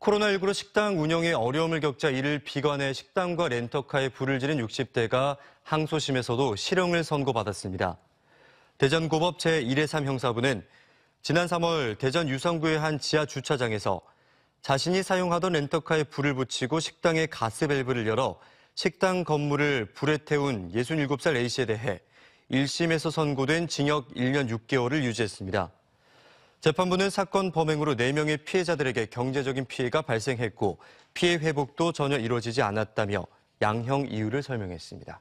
코로나19로 식당 운영에 어려움을 겪자 이를 비관해 식당과 렌터카에 불을 지른 60대가 항소심에서도 실형을 선고받았습니다. 대전고법 제1의 3 형사부는 지난 3월 대전 유성구의 한 지하 주차장에서 자신이 사용하던 렌터카에 불을 붙이고 식당의 가스밸브를 열어 식당 건물을 불에 태운 67살 A씨에 대해 1심에서 선고된 징역 1년 6개월을 유지했습니다. 재판부는 사건 범행으로 4명의 피해자들에게 경제적인 피해가 발생했고 피해 회복도 전혀 이루어지지 않았다며 양형 이유를 설명했습니다.